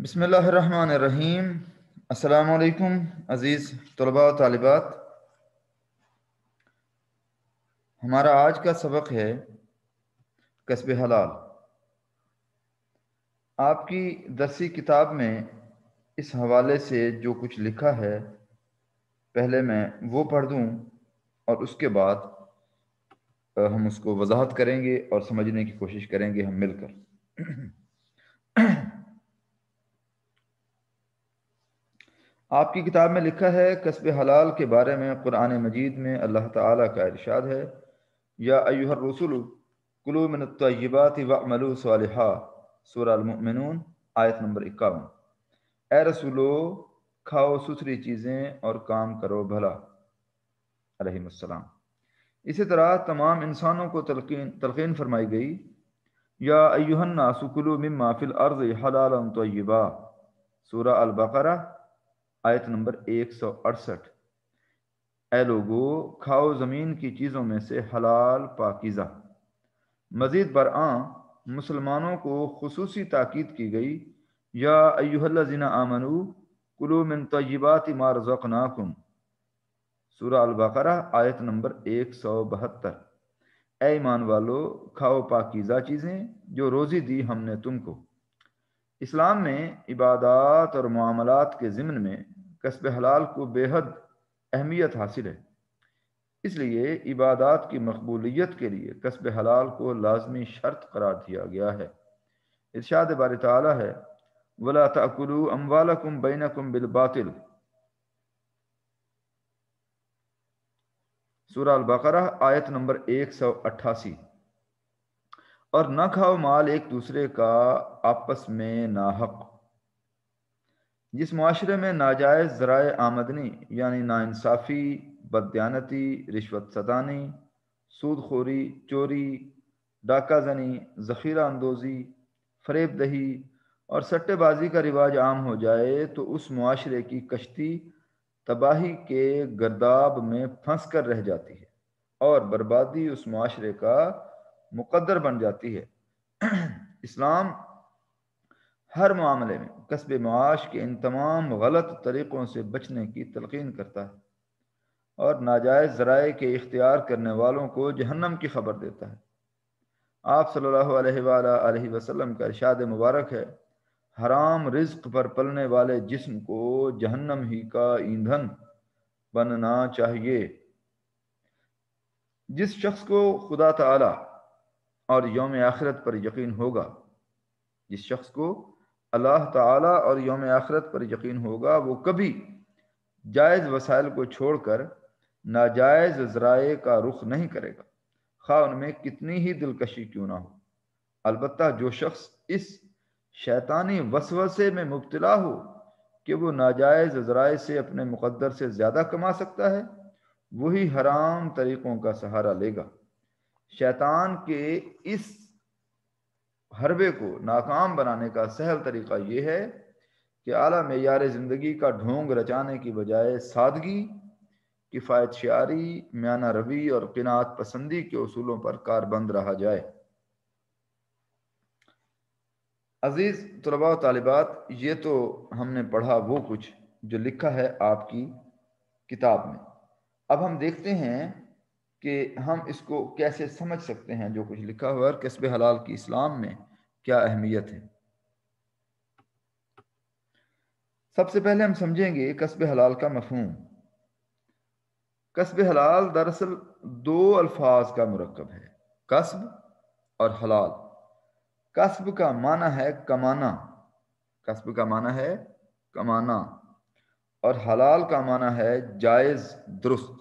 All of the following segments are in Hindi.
बसमीम अल्लाम अज़ीज़ तलबा तालिबात हमारा आज का सबक है कस्ब हलाल आपकी दरसी किताब में इस हवाले से जो कुछ लिखा है पहले मैं वो पढ़ दूँ और उसके बाद हम उसको वजाहत करेंगे और समझने की कोशिश करेंगे हम मिलकर आपकी किताब में लिखा है कस्ब हलाल के बारे में कुरान मजीद में अल्लाह ताला का इरशाद है या अयुहर रसुल कुलू मिन तय्यबात वमलू सालिहा सूरा आयत नंबर इक्यावन ए रसूलो खाओ सुथरी चीज़ें और काम करो भला रहीम इसी तरह तमाम इंसानों को तलकिन तलकिन फरमाई गई या अयुहन्ना सुकुलु मिम फिल अर्ज़ हलाल तय्यबा सूरा अलबकरा आयत नंबर एक सौ अड़सठ ए लोगो खाओ ज़मीन की चीज़ों में से हलाल पाकिज़ा मज़ीद आ मुसलमानों को खसूसी ताकीद की गई या अयुहल्लाजीना आमनु कुलु मिन मार मारज़नाकुम सूरा अलबकरा आयत नंबर एक सौ बहत्तर ए ईमान वालो खाओ पाकिज़ा चीज़ें जो रोज़ी दी हमने तुमको इस्लाम में इबादत और मामलात के ज़िमन में कस्ब हलाल को बेहद अहमियत हासिल है इसलिए इबादत की मकबूलीत के लिए कस्ब हलाल को लाजमी शर्त करार दिया गया है इर्शाद बार तला है वला तकुलु अम्वालकुम बैनकुम बिलबातिल सूरह बकरा आयत नंबर एक सौ अट्ठासी और न खाओ माल एक दूसरे का आपस में ना हक जिस माशरे में नाजायज़ ज़राए आमदनी यानी नाानसाफ़ी बदयानती रिश्वत सदानी सूदखोरी चोरी डाका जनी ज़ख़ीरा अंदोज़ी फरेब दही और सट्टेबाजी का रिवाज आम हो जाए तो उस माशरे की कश्ती तबाही के गर्दाब में फंस कर रह जाती है और बर्बादी उस माशरे का मुकद्दर बन जाती है इस्लाम हर मामले में कस्ब माश के इन तमाम गलत तरीक़ों से बचने की तलकिन करता है और नाजायज़ ज़राए के इख्तियार करने वालों को जहन्नम की खबर देता है आप सल्लल्लाहु अलैहि वसल्लम का इरशाद मुबारक है हराम रिज्क पर पलने वाले जिस्म को जहन्नम ही का ईंधन बनना चाहिए जिस शख्स को खुदा तला और योम आखिरत पर यकीन होगा जिस शख्स को अल्लाह ताला और योम आखरत पर यकीन होगा वो कभी जायज़ वसाइल को छोड़कर नाजायज़ ज़राए का रुख नहीं करेगा खा उनमें कितनी ही दिलकशी क्यों ना हो अलबत् जो शख्स इस शैतानी वसवसे में मुबतला हो कि वो नाजायज़ ज़राए से अपने मुकद्दर से ज़्यादा कमा सकता है वही हराम तरीक़ों का सहारा लेगा शैतान के इस हरबे को नाकाम बनाने का सहल तरीका यह है कि आला मैार ज़िंदगी का ढोंग रचाने की बजाय सादगी किफ़ायत शारी म्याना रवी और किनात पसंदी के असूलों पर कारबंद रहा जाए अज़ीज़ तलबा तलबात ये तो हमने पढ़ा वो कुछ जो लिखा है आपकी किताब में अब हम देखते हैं कि हम इसको कैसे समझ सकते हैं जो कुछ लिखा हुआ है कस्ब हलाल की इस्लाम में क्या अहमियत है सबसे पहले हम समझेंगे कस्ब हलाल का मफहम कस्ब हलाल दरअसल दो अल्फाज का मरकब है कस्ब और हलाल कस्ब का माना है कमाना कस्ब का माना है कमाना और हलाल का माना है जायज़ दुरुस्त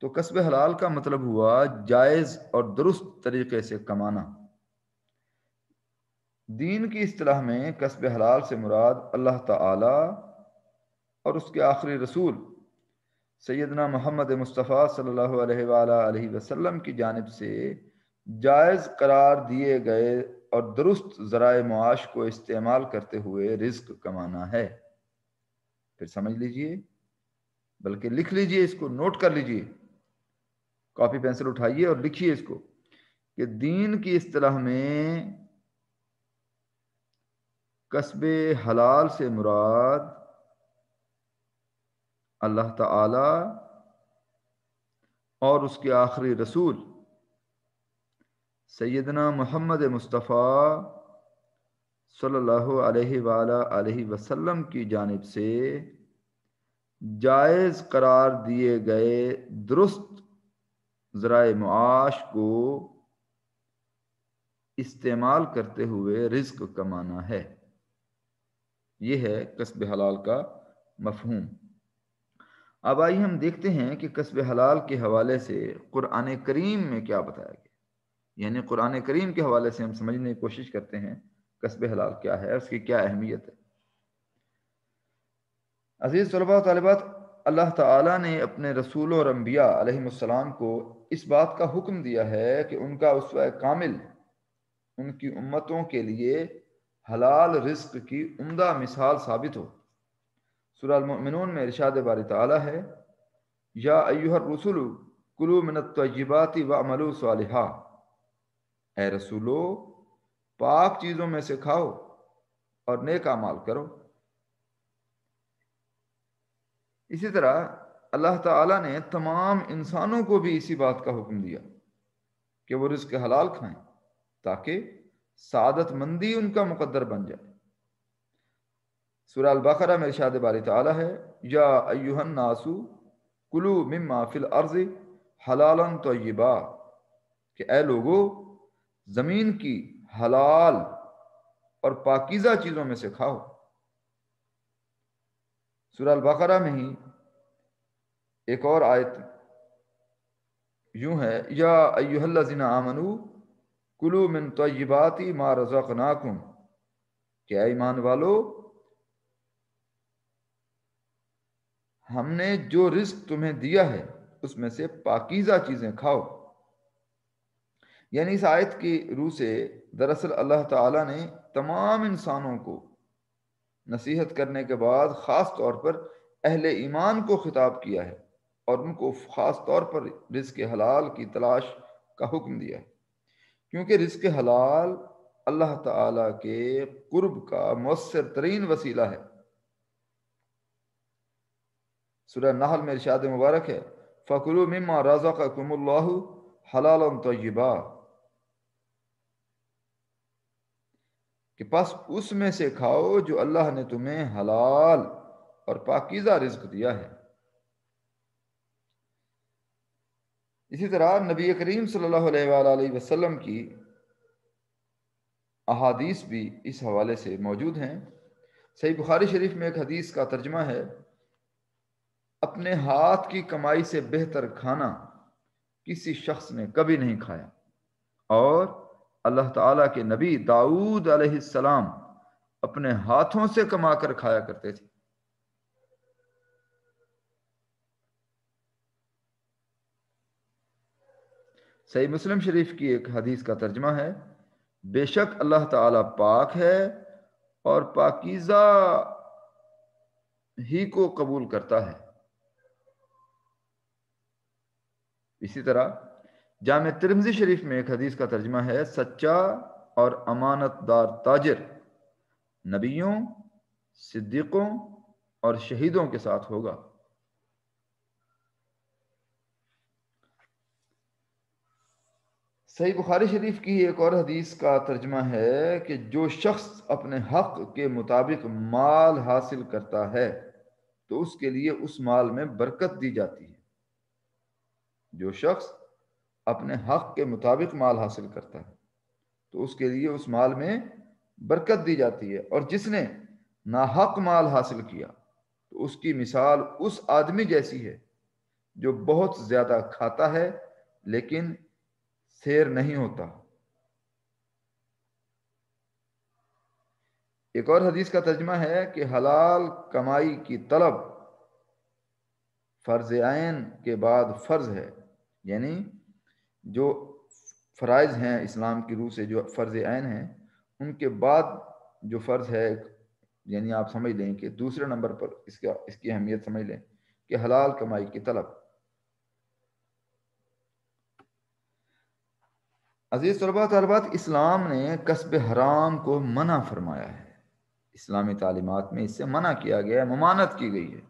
तो कस्ब हलाल का मतलब हुआ जायज़ और दुरुस्त तरीके से कमाना दीन की असलाह में कस्ब हलाल से मुराद अल्लाह ताला और उसके आखिरी रसूल सैदना मोहम्मद मुस्तफ़ा सल्लल्लाहु अलैहि वसल्लम की जानब से जायज़ करार दिए गए और दुरुस्त ज़राए मुआश को इस्तेमाल करते हुए रिस्क कमाना है फिर समझ लीजिए बल्कि लिख लीजिए इसको नोट कर लीजिए कॉपी पेंसिल उठाइए और लिखिए इसको कि दीन की इस तरह में कस्बे हलाल से मुराद अल्लाह ताला और उसके आखिरी रसूल सैदना मोहम्मद मुस्तफ़ा सल्लल्लाहु अलैहि वसल्लम की जानब से जायज़ करार दिए गए दुरुस्त ज़रा मुआश को इस्तेमाल करते हुए रिस्क कमाना है यह है कस्ब हलाल का मफहूम अब आइए हम देखते हैं कि कस्ब हलाल के हवाले से क़ुरान करीम में क्या बताया गया यानी क़ुरान करीम के हवाले से हम समझने की कोशिश करते हैं कस्ब हलाल क्या है उसकी क्या अहमियत है अजीज़ तलबा तलबात अल्लाह ताला ने अपने रसूल और अम्बिया को इस बात का हुक्म दिया है कि उनका उस कामिल उनकी उम्मतों के लिए हलाल रिस्क की उम्दा मिसाल साबित हो सुरमिन में इर्शाद बार तला है या अयुहर रसुल कुलु मिनतबाती व अमलु सालहा ए रसूलो पाक चीज़ों में से खाओ और नेक अमाल करो इसी तरह अल्लाह ताला ने तमाम इंसानों को भी इसी बात का हुक्म दिया कि वो रिस्क हलाल खाएं ताकि सादत मंदी उनका मुकद्दर बन जाए सुराल बकरा में इरशाद बारी ताला है या अयुहन नासु कुलू मिम्मा फिल अर्ज हलालन तो कि ए लोगो ज़मीन की हलाल और पाकिज़ा चीज़ों में से खाओ सुराल बकरा में ही एक और आयत यूं है या अयुहल्लिन आमनु कुलू मिन तयबाती मा नाकुम क्या ईमान वालो हमने जो रिस्क तुम्हें दिया है उसमें से पाकिजा चीज़ें खाओ यानी इस आयत की रूह से दरअसल अल्लाह ताला ने तमाम इंसानों को नसीहत करने के बाद ख़ास तौर पर अहले ईमान को ख़िताब किया है और उनको ख़ास तौर पर रिस्क हलाल की तलाश का हुक्म दिया है क्योंकि रिस्क हलाल अल्लाह ताला के कुर्ब का मौसर तरीन वसीला है सुरह नाहल में इरशाद मुबारक है फ़करु मम्मा राजा का कुमल्लाह हलाल तयबा के पास उसमें से खाओ जो अल्लाह ने तुम्हें हलाल और पाकिज़ा रिज्क दिया है इसी तरह नबी करीम सल्लल्लाहु की अहादीस भी इस हवाले से मौजूद हैं सही बुखारी शरीफ में एक हदीस का तर्जमा है अपने हाथ की कमाई से बेहतर खाना किसी शख्स ने कभी नहीं खाया और अल्लाह ताला के नबी दाऊद अलैहिस्सलाम अपने हाथों से कमा कर खाया करते थे सही मुस्लिम शरीफ की एक हदीस का तर्जमा है बेशक अल्लाह ताला पाक है और पाकिज़ा ही को कबूल करता है इसी तरह जाम तिरमजी शरीफ में एक हदीस का तर्जमा है सच्चा और अमानतदार ताजर नबियों सिद्दीक़ों और शहीदों के साथ होगा सही बुखारी शरीफ की एक और हदीस का तर्जमा है कि जो शख्स अपने हक के मुताबिक माल हासिल करता है तो उसके लिए उस माल में बरकत दी जाती है जो शख्स अपने हक के मुताबिक माल हासिल करता है तो उसके लिए उस माल में बरकत दी जाती है और जिसने नाहक माल हासिल किया तो उसकी मिसाल उस आदमी जैसी है जो बहुत ज़्यादा खाता है लेकिन स्थिर नहीं होता एक और हदीस का तर्जमा है कि हलाल कमाई की तलब फ़र्ज आयन के बाद फ़र्ज है यानी जो फराइज हैं इस्लाम की रूह से जो फ़र्ज आयन हैं उनके बाद जो फ़र्ज है यानी आप समझ लें कि दूसरे नंबर पर इसका इसकी अहमियत समझ लें कि हलाल कमाई की तलब अजीज़ तलबा तलबात इस्लाम ने कस्ब हराम को मना फरमाया है इस्लामी तालीमत में इससे मना किया गया है ममानत की गई है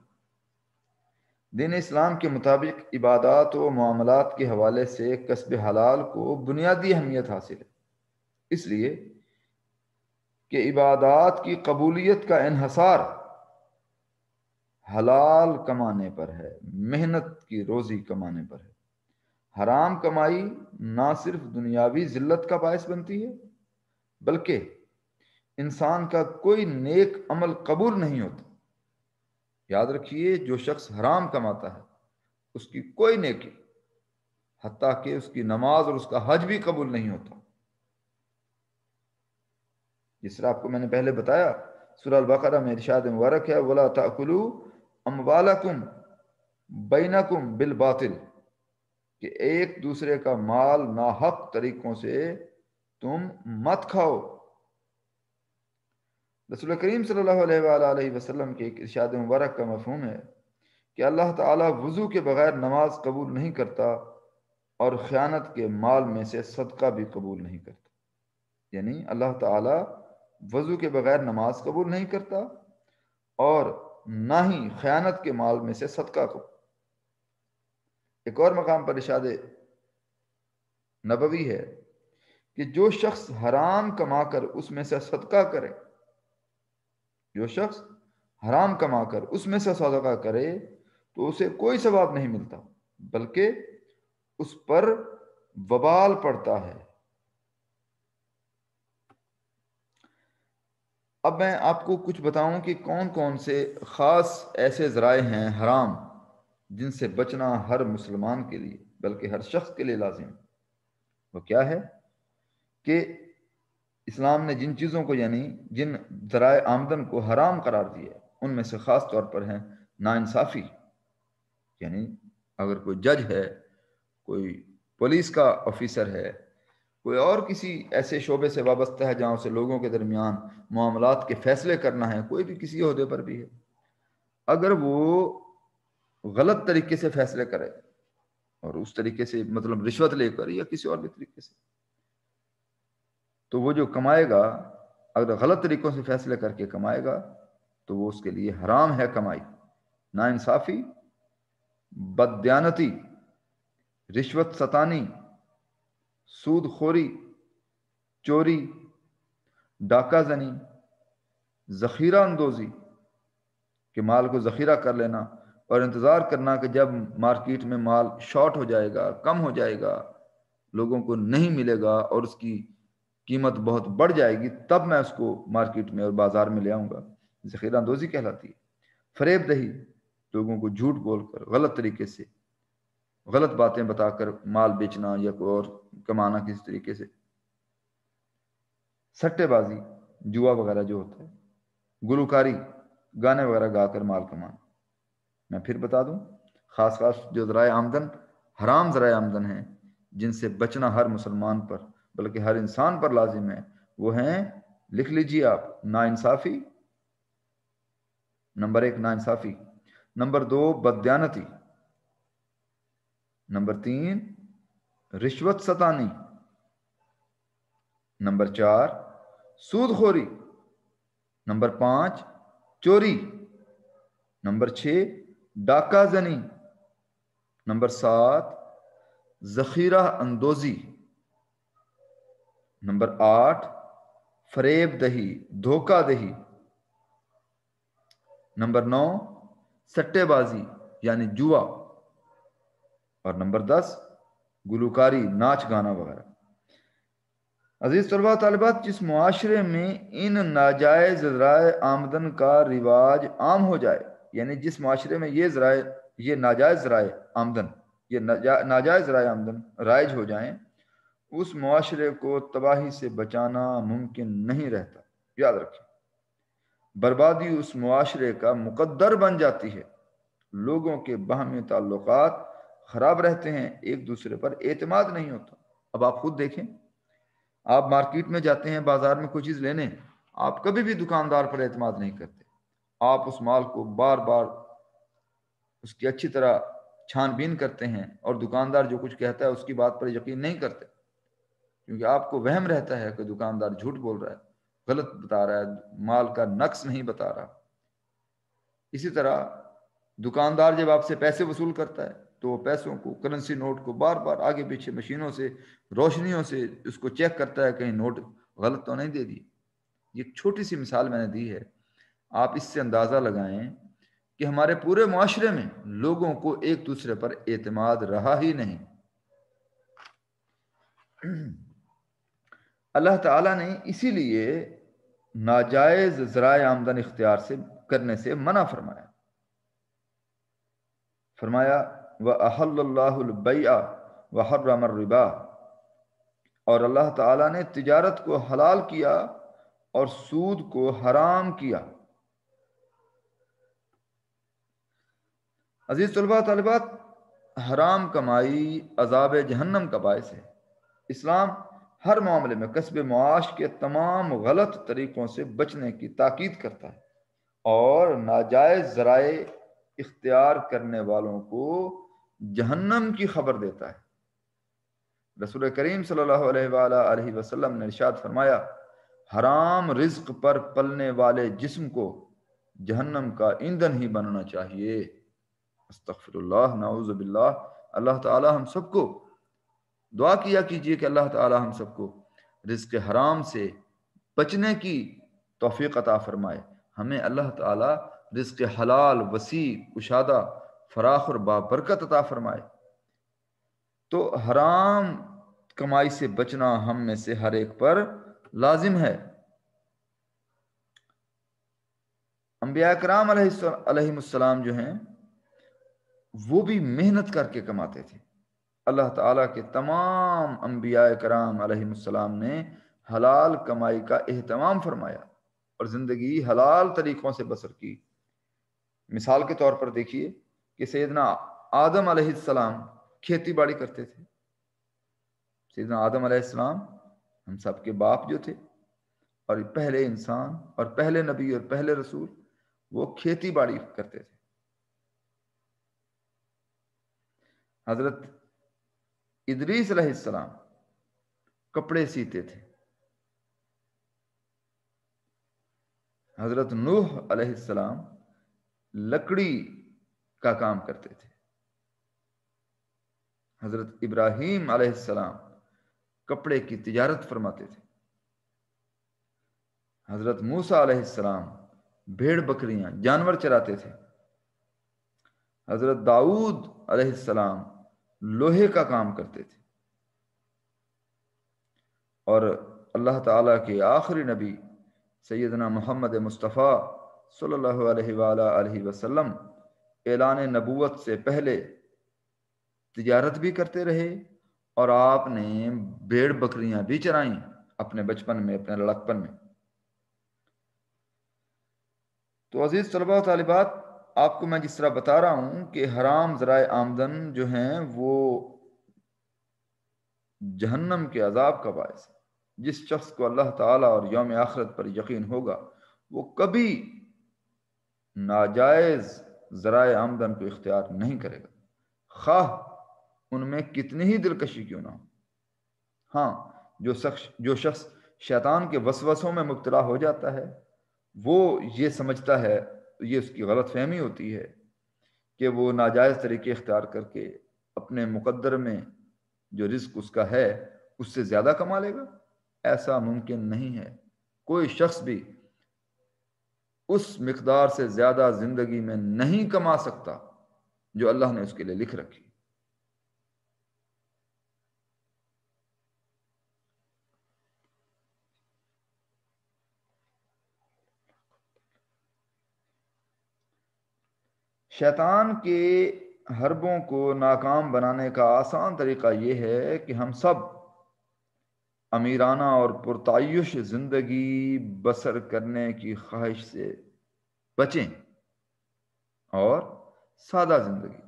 दिन इस्लाम के मुताबिक इबादत व मामलात के हवाले से कस्ब हलाल को बुनियादी अहमियत हासिल है इसलिए कि इबादत की कबूलियत का इहसार हलाल कमाने पर है मेहनत की रोज़ी कमाने पर है हराम कमाई ना सिर्फ दुनियावी जिल्लत का बायस बनती है बल्कि इंसान का कोई नेक अमल कबूल नहीं होता याद रखिए जो शख्स हराम कमाता है उसकी कोई नेकी हती कि उसकी नमाज और उसका हज भी कबूल नहीं होता जिस तरह आपको मैंने पहले बताया सुरल बकरा में इर्शाद मुबारक है वला ताकुलू अम्बालकुम कुम बिल बातिल कि एक दूसरे का माल नाहक तरीकों से तुम मत खाओ रसूल करीम सल्हसम के एक मुबारक का मफहम है कि अल्लाह ताला वज़ू के बग़ैर नमाज कबूल नहीं करता और ख़यानत के माल में से सदका भी कबूल नहीं करता यानी अल्लाह ताला वज़ू के बग़ैर नमाज कबूल नहीं करता और ना ही ख़यानत के माल में से सदका कबूल एक और मकाम पर इशाद नबवी है कि जो शख्स हराम कमाकर उसमें से सदका करे जो शख्स हराम कमाकर उसमें से सदका करे तो उसे कोई सवाब नहीं मिलता बल्कि उस पर बबाल पड़ता है अब मैं आपको कुछ बताऊं कि कौन कौन से ख़ास ऐसे ज़राए हैं हराम जिनसे बचना हर मुसलमान के लिए बल्कि हर शख्स के लिए लाजिम वो क्या है कि इस्लाम ने जिन चीज़ों को यानी जिन ज़राए आमदन को हराम करार दिया उनमें से ख़ास तौर पर ना नाानसाफ़ी यानी अगर कोई जज है कोई पुलिस का ऑफिसर है कोई और किसी ऐसे शोबे से वाबस्ता है जहाँ से लोगों के दरमियान मामला के फैसले करना है कोई भी किसी अहदे पर भी है अगर वो गलत तरीके से फैसले करे और उस तरीके से मतलब रिश्वत लेकर या किसी और भी तरीके से तो वो जो कमाएगा अगर गलत तरीकों से फैसले करके कमाएगा तो वो उसके लिए हराम है कमाई ना इंसाफी बदयानती रिश्वत सतानी सूद खोरी चोरी डाका जनी जखीरा अंदोजी के माल को जखीरा कर लेना और इंतज़ार करना कि जब मार्केट में माल शॉर्ट हो जाएगा कम हो जाएगा लोगों को नहीं मिलेगा और उसकी कीमत बहुत बढ़ जाएगी तब मैं उसको मार्केट में और बाज़ार में ले आऊँगा जखीरा अंदोजी कहलाती है फरेब दही लोगों को झूठ बोलकर गलत तरीके से गलत बातें बताकर माल बेचना या कोई और कमाना किसी तरीके से सट्टेबाजी जुआ वगैरह जो होता है गुलकारी गाने वगैरह गाकर माल कमाना मैं फिर बता दूं खास खास जो ज़रा आमदन हराम ज़रा आमदन हैं जिनसे बचना हर मुसलमान पर बल्कि हर इंसान पर लाजिम है वो हैं लिख लीजिए आप इंसाफी नंबर एक इंसाफी नंबर दो बदयानती नंबर तीन रिश्वत सतानी नंबर चार सूदखोरी नंबर पाँच चोरी नंबर छः डाका जनी नंबर सात जखीरा अंदोजी नंबर आठ फरेब दही धोखा दही नंबर नौ सट्टेबाजी यानी जुआ और नंबर दस गुलकारी नाच गाना वगैरह अजीज तलबा तलबात जिस माशरे में इन नाजायज राय आमदन का रिवाज आम हो जाए यानी जिस माशरे में ये जराए ये नाजायज़ राय आमदन ये नाजायज़ राय आमदन राइज हो जाए उस माशरे को तबाही से बचाना मुमकिन नहीं रहता याद रखें बर्बादी उस माशरे का मुकद्दर बन जाती है लोगों के बहमी ताल्लुक ख़राब रहते हैं एक दूसरे पर एतमाद नहीं होता अब आप खुद देखें आप मार्केट में जाते हैं बाज़ार में कोई चीज़ लेने आप कभी भी दुकानदार पर एतमाद नहीं करते आप उस माल को बार बार उसकी अच्छी तरह छानबीन करते हैं और दुकानदार जो कुछ कहता है उसकी बात पर यकीन नहीं करते क्योंकि आपको वहम रहता है कि दुकानदार झूठ बोल रहा है गलत बता रहा है माल का नक्स नहीं बता रहा इसी तरह दुकानदार जब आपसे पैसे वसूल करता है तो वो पैसों को करेंसी नोट को बार बार आगे पीछे मशीनों से रोशनियों से उसको चेक करता है कहीं नोट गलत तो नहीं दे दिए ये छोटी सी मिसाल मैंने दी है आप इससे अंदाज़ा लगाएं कि हमारे पूरे माशरे में लोगों को एक दूसरे पर एतमाद रहा ही नहीं अल्लाह ताला ने इसीलिए नाजायज ज़रा आमदन इख्तियार से करने से मना फरमाया फरमाया व अहल्लाबैया व हर्रमरबा और अल्लाह ताला ने तिजारत को हलाल किया और सूद को हराम किया अजीज़ तलबा तलबात हराम कमाई अजाब जहन्नम का बायस है इस्लाम हर मामले में कस्ब मुआश के तमाम गलत तरीक़ों से बचने की ताकीद करता है और नाजायज़ ज़राए इख्तियार करने वालों को जहन्नम की खबर देता है रसूल करीम सल्लल्लाहु अलैहि वसल्लम ने इरशाद फरमाया हराम रिज्क पर पलने वाले जिस्म को जहन्नम का ईंधन ही बनना चाहिए अस्तफ़रल्ला नाउज़बिल्ला अल्लाह ताला हम सबको दुआ किया कीजिए कि अल्लाह ताला हम सबको रिज्क हराम से बचने की तोफ़ी अता फ़रमाए हमें अल्लाह ताला रिज्क हलाल वसी कुशादा फराख और बाबरकत अता फ़रमाए तो हराम कमाई से बचना हम में से हर एक पर लाजिम है अम्बिया कराम जो हैं वो भी मेहनत करके कमाते थे अल्लाह ताला के तमाम अम्बिया कराम ने हलाल कमाई का अहतमाम फरमाया और ज़िंदगी हलाल तरीक़ों से बसर की मिसाल के तौर पर देखिए कि सैदना आदम आसमाम खेती बाड़ी करते थे सैदना आदम आसमाम हम सब के बाप जो थे और पहले इंसान और पहले नबी और पहले रसूल वो खेती बाड़ी करते थे हजरत इदरीस कपड़े सीते थे हजरत नूह अलैहिस्सलाम लकड़ी का काम करते थे हजरत इब्राहिम अलैहिस्सलाम कपड़े की तिजारत फरमाते थे हजरत मूसा अलैहिस्सलाम भेड़ बकरियां जानवर चराते थे हजरत दाऊद अलैहिस्सलाम लोहे का काम करते थे और अल्लाह ताला के आखिरी नबी सैदना मोहम्मद मुस्तफ़ा सल्लल्लाहु अलैहि वसल्लम ऐलान नबूत से पहले तजारत भी करते रहे और आपने भेड़ बकरियां भी चराई अपने बचपन में अपने लड़कपन में तो अजीज़ तलबा तलबात आपको मैं जिस तरह बता रहा हूँ कि हराम ज़रा आमदन जो हैं वो जहन्नम के अजाब का बायस है जिस शख्स को अल्लाह ताला और योम आखरत पर यकीन होगा वो कभी नाजायज़ ज़रा आमदन को इख्तियार नहीं करेगा खा उनमें कितनी ही दिलकशी क्यों ना हो हाँ जो शख्स जो शख्स शैतान के वसवसों में मुबतला हो जाता है वो ये समझता है तो ये उसकी गलत फहमी होती है कि वो नाजायज़ तरीके इख्तियार करके अपने मुकद्दर में जो रिस्क उसका है उससे ज़्यादा कमा लेगा ऐसा मुमकिन नहीं है कोई शख्स भी उस मकदार से ज़्यादा ज़िंदगी में नहीं कमा सकता जो अल्लाह ने उसके लिए लिख रखी शैतान के हरबों को नाकाम बनाने का आसान तरीका ये है कि हम सब अमीराना और पुरतायुश ज़िंदगी बसर करने की ख्वाहिश से बचें और सादा ज़िंदगी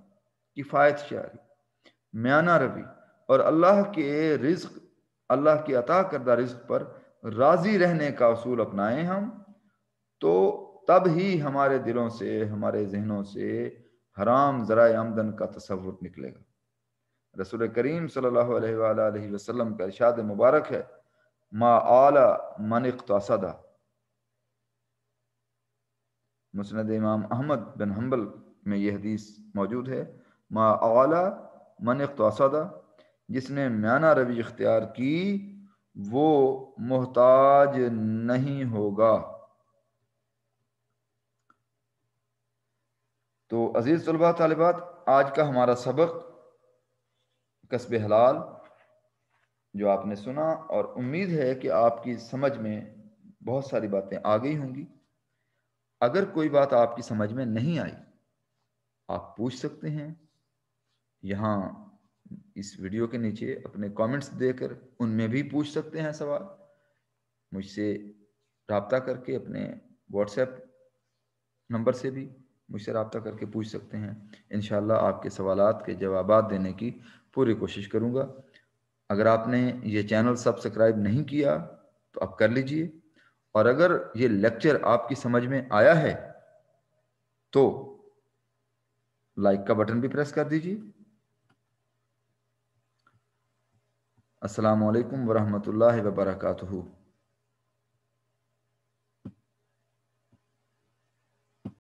किफ़ायत शारी म्याना रवि और अल्लाह के रिज्क अल्लाह के अता करदा रिज्क पर राज़ी रहने का असूल अपनाएं हम तो तब ही हमारे दिलों से हमारे जहनों से हराम ज़रा आमदन का तस्वुर निकलेगा रसूल करीम सल्लाम का इरशाद मुबारक है मा आला मन तसदा मुसनद इमाम अहमद बिन हम्बल में यह हदीस मौजूद है मा आला मनिक तसदा जिसने म्याना रवि इख्तियार की वो मोहताज नहीं होगा तो अज़ीज़ तलबा तलबात आज का हमारा सबक कस्ब हलाल जो आपने सुना और उम्मीद है कि आपकी समझ में बहुत सारी बातें आ गई होंगी अगर कोई बात आपकी समझ में नहीं आई आप पूछ सकते हैं यहाँ इस वीडियो के नीचे अपने कमेंट्स देकर उनमें भी पूछ सकते हैं सवाल मुझसे रबता करके अपने व्हाट्सएप नंबर से भी मुझसे रबता करके पूछ सकते हैं इन आपके सवाल के जवाब देने की पूरी कोशिश करूँगा अगर आपने ये चैनल सब्सक्राइब नहीं किया तो आप कर लीजिए और अगर ये लेक्चर आपकी समझ में आया है तो लाइक का बटन भी प्रेस कर दीजिए असलकम वालेकुम वरहमतुल्लाहि